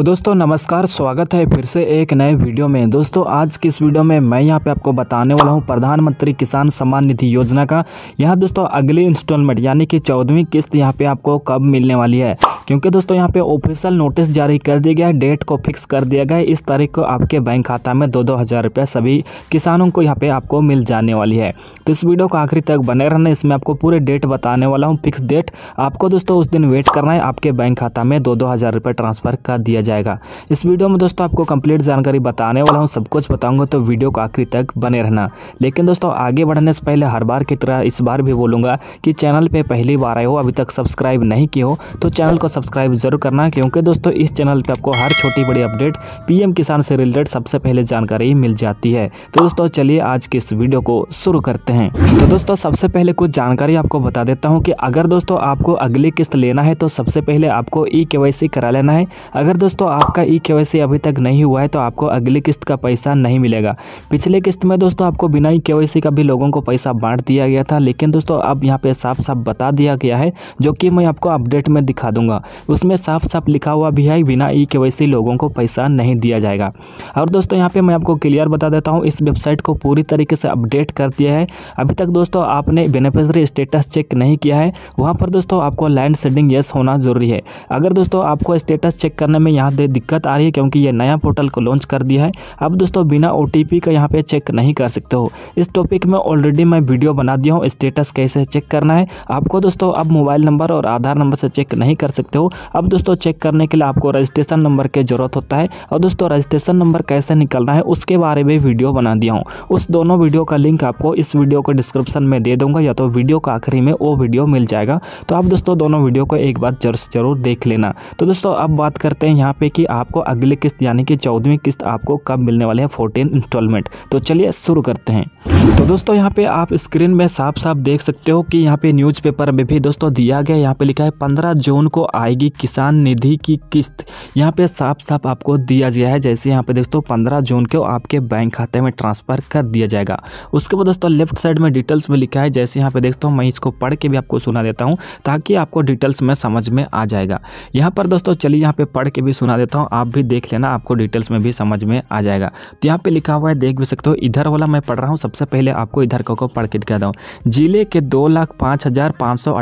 तो दोस्तों नमस्कार स्वागत है फिर से एक नए वीडियो में दोस्तों आज की इस वीडियो में मैं यहाँ पे आपको बताने वाला हूँ प्रधानमंत्री किसान सम्मान निधि योजना का यहां दोस्तों अगली इंस्टॉलमेंट यानी कि चौदहवीं किस्त यहाँ पे आपको कब मिलने वाली है क्योंकि दोस्तों यहाँ पे ऑफिशियल नोटिस जारी कर दिया गया है डेट को फिक्स कर दिया गया है इस तारीख को आपके बैंक खाता में दो दो हज़ार रुपये सभी किसानों को यहाँ पे आपको मिल जाने वाली है तो इस वीडियो को आखिरी तक बने रहना इसमें आपको पूरे डेट बताने वाला हूँ फिक्स डेट आपको दोस्तों उस दिन वेट करना है आपके बैंक खाता में दो दो हज़ार रुपये ट्रांसफ़र कर दिया जाएगा इस वीडियो में दोस्तों आपको कंप्लीट जानकारी बताने वाला हूँ सब कुछ बताऊँगा तो वीडियो को आखिरी तक बने रहना लेकिन दोस्तों आगे बढ़ने से पहले हर बार की तरह इस बार भी बोलूँगा कि चैनल पर पहली बार आए हो अभी तक सब्सक्राइब नहीं किया हो तो चैनल को सब्सक्राइब जरूर करना क्योंकि दोस्तों इस चैनल पर आपको हर छोटी बड़ी अपडेट पीएम किसान से रिलेटेड सबसे पहले जानकारी मिल जाती है तो दोस्तों चलिए आज के इस वीडियो को शुरू करते हैं तो दोस्तों सबसे पहले कुछ जानकारी आपको बता देता हूँ कि अगर दोस्तों आपको अगली किस्त लेना है तो सबसे पहले आपको ई के करा लेना है अगर दोस्तों आपका ई के अभी तक नहीं हुआ है तो आपको अगली किस्त का पैसा नहीं मिलेगा पिछले किस्त में दोस्तों आपको बिना ई के का भी लोगों को पैसा बांट दिया गया था लेकिन दोस्तों अब यहाँ पे साफ साफ बता दिया गया है जो कि मैं आपको अपडेट में दिखा दूंगा होगा उसमें साफ साफ लिखा हुआ भी है बिना ई के लोगों को पैसा नहीं दिया जाएगा और दोस्तों यहाँ पर मैं आपको क्लियर बता देता हूँ इस वेबसाइट को पूरी तरीके से अपडेट कर दिया है अभी तक दोस्तों आपने बेनिफिशरी स्टेटस चेक नहीं किया है वहाँ पर दोस्तों आपको लैंड सेडिंग येस होना जरूरी है अगर दोस्तों आपको स्टेटस चेक करने में यहाँ दिक्कत आ रही है क्योंकि ये नया पोर्टल को लॉन्च कर दिया है अब दोस्तों बिना ओ का यहाँ पर चेक नहीं कर सकते हो इस टॉपिक में ऑलरेडी मैं वीडियो बना दिया हूँ स्टेटस कैसे चेक करना है आपको दोस्तों अब मोबाइल नंबर और आधार नंबर से चेक नहीं कर सकते सकते हो अब दोस्तों चेक करने के लिए आपको रजिस्ट्रेशन नंबर की ज़रूरत होता है और दोस्तों रजिस्ट्रेशन नंबर कैसे निकलना है उसके बारे में वीडियो बना दिया हूँ उस दोनों वीडियो का लिंक आपको इस वीडियो को डिस्क्रिप्शन में दे दूंगा या तो वीडियो का आखिरी में वो वीडियो मिल जाएगा तो आप दोस्तों दोनों वीडियो को एक बार जरूर जरूर देख लेना तो दोस्तों अब बात करते हैं यहाँ पे कि आपको अगली किस्त यानी कि चौदहवीं किस्त आपको कब मिलने वाली है फोर्टीन इंस्टॉलमेंट तो चलिए शुरू करते हैं तो दोस्तों यहाँ पे आप स्क्रीन में साफ साफ देख सकते हो कि यहाँ पे न्यूज़पेपर में भी दोस्तों दिया गया यहाँ पे लिखा है पंद्रह जून को आएगी किसान निधि की किस्त यहाँ पे साफ साफ आपको दिया गया है जैसे यहाँ पे दोस्तों पंद्रह जून को आपके बैंक खाते में ट्रांसफर कर दिया जाएगा उसके बाद दोस्तों लेफ्ट साइड में डिटेल्स में लिखा है जैसे यहाँ पे देखते हो मैं इसको पढ़ के भी आपको सुना देता हूँ ताकि आपको डिटेल्स में समझ में आ जाएगा यहाँ पर दोस्तों चलिए यहाँ पे पढ़ के भी सुना देता हूँ आप भी देख लेना आपको डिटेल्स में भी समझ में आ जाएगा तो यहाँ पे लिखा हुआ है देख भी सकते हो इधर वाला मैं पढ़ रहा हूँ सबसे पहले आपको इधर को, पढ़ के दिखाता हूँ जिले के दो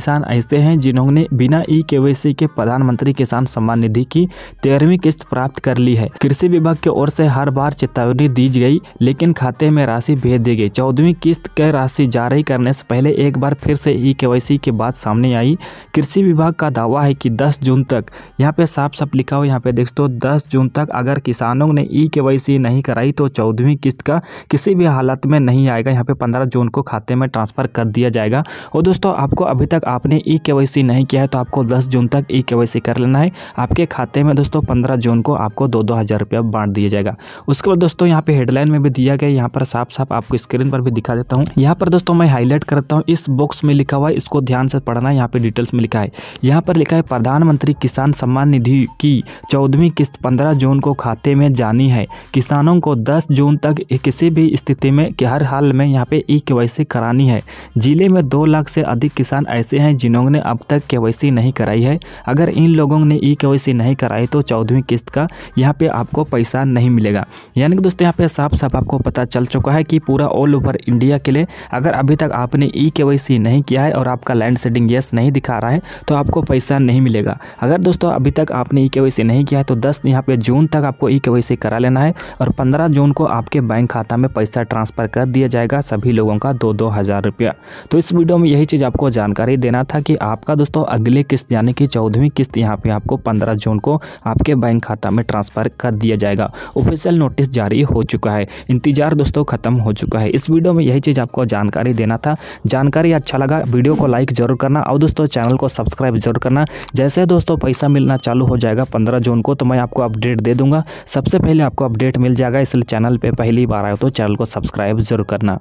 किसान ऐसे हैं जिन्होंने बिना ई के केवाईसी के प्रधानमंत्री किसान सम्मान निधि की तेरहवीं किस्त प्राप्त कर ली है कृषि विभाग की ओर से हर बार चेतावनी दी गई लेकिन खाते में राशि भेज दी गई चौदहवीं किस्त के राशि जारी करने से पहले एक बार फिर से ई केवाईसी की बात सामने आई कृषि विभाग का दावा है कि दस जून तक यहाँ पे साफ साफ लिखा हुआ यहाँ पे देख दो दस जून तक अगर किसानों ने ई के नहीं कराई तो चौदहवीं किस्त का किसी भी हालत में नहीं आएगा यहाँ पे पंद्रह जून को खाते में ट्रांसफर कर दिया जाएगा और दोस्तों आपको अभी तक आपने ई के नहीं किया है तो आपको दस जून तक ई e के कर लेना है आपके खाते में दोस्तों पंद्रह जून को आपको दो दो हज़ार रुपया बांट दिया जाएगा उसके बाद दोस्तों यहाँ पे हेडलाइन में भी दिया गया यहाँ पर साफ साफ आपको स्क्रीन पर भी दिखा देता हूँ यहाँ पर दोस्तों मैं हाईलाइट करता हूँ इस बॉक्स में लिखा हुआ है इसको ध्यान से पढ़ना यहाँ पर डिटेल्स में लिखा है यहाँ पर लिखा है प्रधानमंत्री किसान सम्मान निधि की चौदहवीं किस्त पंद्रह जून को खाते में जानी है किसानों को दस जून तक किसी भी स्थिति में हर हाल में यहाँ पे ई e के करानी है जिले में दो लाख से अधिक किसान ऐसे हैं जिन्होंने अब तक के नहीं कराई गई है अगर इन लोगों ने ई के नहीं कराई तो चौदहवीं किस्त का यहाँ पे आपको पैसा नहीं मिलेगा यानी कि दोस्तों यहाँ पे साफ साफ आपको पता चल चुका है कि पूरा ऑल ओवर इंडिया के लिए अगर अभी तक आपने ई के नहीं किया है और आपका लैंड सेटिंग यस नहीं दिखा रहा है तो आपको पैसा नहीं मिलेगा अगर दोस्तों अभी तक आपने ई के नहीं किया है तो दस यहाँ पे जून तक आपको ई के करा लेना है और पंद्रह जून को आपके बैंक खाता में पैसा ट्रांसफर कर दिया जाएगा सभी लोगों का दो दो हज़ार रुपया तो इस वीडियो में यही चीज़ आपको जानकारी देना था कि आपका दोस्तों अगले किस्त यानी यानी कि चौदहवीं किस्त यहाँ पे आपको पंद्रह जून को आपके बैंक खाता में ट्रांसफ़र कर दिया जाएगा ऑफिशियल नोटिस जारी हो चुका है इंतजार दोस्तों ख़त्म हो चुका है इस वीडियो में यही चीज़ आपको जानकारी देना था जानकारी अच्छा लगा वीडियो को लाइक जरूर करना और दोस्तों चैनल को सब्सक्राइब जरूर करना जैसे दोस्तों पैसा मिलना चालू हो जाएगा पंद्रह जून को तो मैं आपको अपडेट दे दूंगा सबसे पहले आपको अपडेट मिल जाएगा इसलिए चैनल पर पहली बार आए तो चैनल को सब्सक्राइब जरूर करना